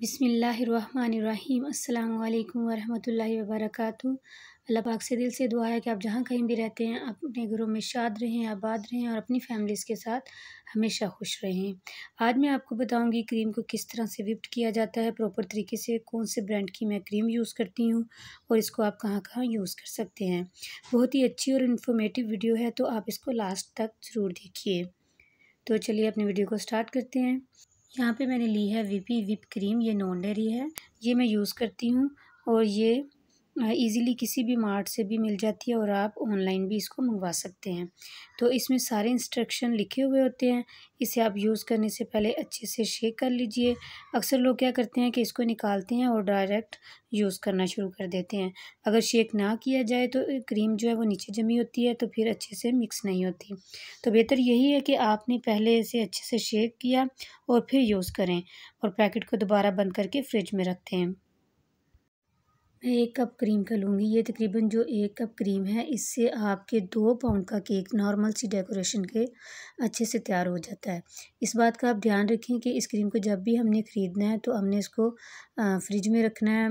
बिसमीम् अल्लाम वरहमल वबरक अल्लाह पाक से दिल से दुआ है कि आप जहाँ कहीं भी रहते हैं अपने घरों में शाद रहें आबाद रहें और अपनी फैमिलीज़ के साथ हमेशा खुश रहें आज मैं आपको बताऊंगी क्रीम को किस तरह से विप्ट किया जाता है प्रॉपर तरीके से कौन से ब्रांड की मैं क्रीम यूज़ करती हूँ और इसको आप कहाँ कहाँ यूज़ कर सकते हैं बहुत ही अच्छी और इन्फॉर्मेटिव वीडियो है तो आप इसको लास्ट तक ज़रूर देखिए तो चलिए अपनी वीडियो को स्टार्ट करते हैं यहाँ पे मैंने ली है वीपी विप क्रीम ये नॉन डेरी है ये मैं यूज़ करती हूँ और ये ईज़िली किसी भी मार्ट से भी मिल जाती है और आप ऑनलाइन भी इसको मंगवा सकते हैं तो इसमें सारे इंस्ट्रक्शन लिखे हुए होते हैं इसे आप यूज़ करने से पहले अच्छे से शेक कर लीजिए अक्सर लोग क्या करते हैं कि इसको निकालते हैं और डायरेक्ट यूज़ करना शुरू कर देते हैं अगर शेक ना किया जाए तो क्रीम जो है वो नीचे जमी होती है तो फिर अच्छे से मिक्स नहीं होती तो बेहतर यही है कि आपने पहले इसे अच्छे से शेक किया और फिर यूज़ करें और पैकेट को दोबारा बंद करके फ्रिज में रखते हैं मैं एक कप क्रीम का लूँगी ये तकरीबन जो एक कप क्रीम है इससे आपके दो पाउंड का केक नॉर्मल सी डेकोरेशन के अच्छे से तैयार हो जाता है इस बात का आप ध्यान रखें कि इस क्रीम को जब भी हमने ख़रीदना है तो हमने इसको फ्रिज में रखना है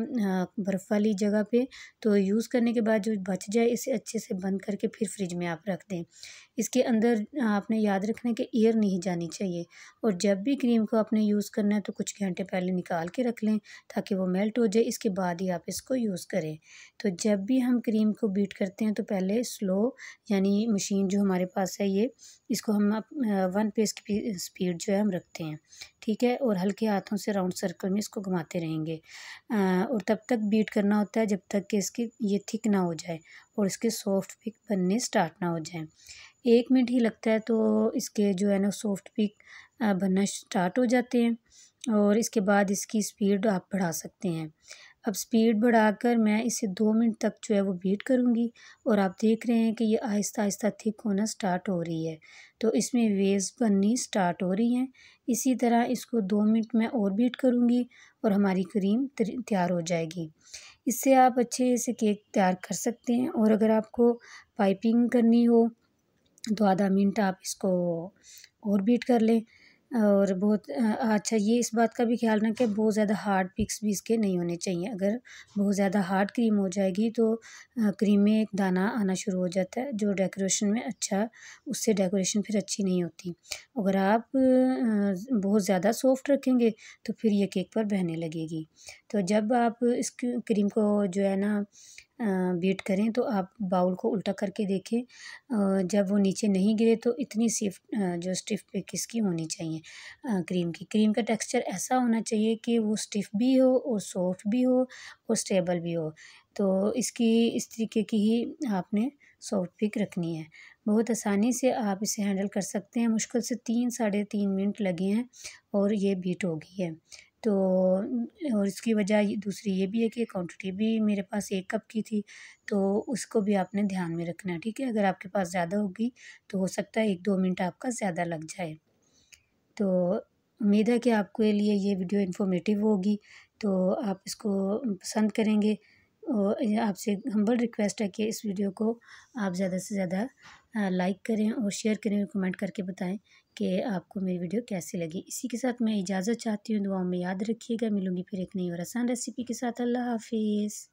बर्फ़ वाली जगह पे तो यूज़ करने के बाद जो बच जाए इसे अच्छे से बंद करके फिर फ्रिज में आप रख दें इसके अंदर आपने याद रखना है कि एयर नहीं जानी चाहिए और जब भी क्रीम को आपने यूज़ करना है तो कुछ घंटे पहले निकाल के रख लें ताकि वो मेल्ट हो जाए इसके बाद ही आप इसको यूज़ करें तो जब भी हम क्रीम को बीट करते हैं तो पहले स्लो यानी मशीन जो हमारे पास है ये इसको हम वन पेस की स्पीड जो है हम रखते हैं ठीक है और हल्के हाथों से राउंड सर्कल में इसको घुमाते रहेंगे और तब तक बीट करना होता है जब तक कि इसकी ये थिक ना हो जाए और इसके सॉफ्ट पिक बनने स्टार्ट ना हो जाए एक मिनट ही लगता है तो इसके जो है ना सॉफ्ट पिक बनना स्टार्ट हो जाते हैं और इसके बाद इसकी स्पीड आप बढ़ा सकते हैं अब स्पीड बढ़ाकर मैं इसे दो मिनट तक जो है वो बीट करूँगी और आप देख रहे हैं कि ये आहिस्ता आहिस्ता थिक होना स्टार्ट हो रही है तो इसमें वेव्स बननी स्टार्ट हो रही हैं इसी तरह इसको दो मिनट मैं और बीट करूँगी और हमारी क्रीम तैयार हो जाएगी इससे आप अच्छे से केक तैयार कर सकते हैं और अगर आपको पाइपिंग करनी हो तो आधा मिनट आप इसको और बीट कर लें और बहुत अच्छा ये इस बात का भी ख्याल रखें बहुत ज़्यादा हार्ड पिक्स भी इसके नहीं होने चाहिए अगर बहुत ज़्यादा हार्ड क्रीम हो जाएगी तो क्रीम में एक दाना आना शुरू हो जाता है जो डेकोरेशन में अच्छा उससे डेकोरेशन फिर अच्छी नहीं होती अगर आप बहुत ज़्यादा सॉफ्ट रखेंगे तो फिर ये केक पर बहने लगेगी तो जब आप इस क्रीम को जो है ना वेट करें तो आप बाउल को उल्टा करके देखें जब वो नीचे नहीं गिरे तो इतनी सिफ जो स्टिफ किसकी होनी चाहिए क्रीम की क्रीम का टेक्सचर ऐसा होना चाहिए कि वो स्टिफ भी हो और सॉफ्ट भी हो और स्टेबल भी हो तो इसकी इस तरीके की ही आपने सॉफ्ट पिक रखनी है बहुत आसानी से आप इसे हैंडल कर सकते हैं मुश्किल से तीन साढ़े तीन मिनट लगे हैं और ये बीट हो गई है तो और इसकी वजह दूसरी ये भी है कि क्वांटिटी भी मेरे पास एक कप की थी तो उसको भी आपने ध्यान में रखना है ठीक है अगर आपके पास ज़्यादा होगी तो हो सकता है एक दो मिनट आपका ज़्यादा लग जाए तो उम्मीद है कि आपके लिए ये वीडियो इन्फॉर्मेटिव होगी तो आप इसको पसंद करेंगे और आपसे हम्बल रिक्वेस्ट है कि इस वीडियो को आप ज़्यादा से ज़्यादा लाइक करें और शेयर करें और कमेंट करके बताएं कि आपको मेरी वीडियो कैसी लगी इसी के साथ मैं इजाज़त चाहती हूँ दुआओं में याद रखिएगा मिलूँगी फिर एक नई और आसान रेसिपी के साथ अल्लाह हाफिज़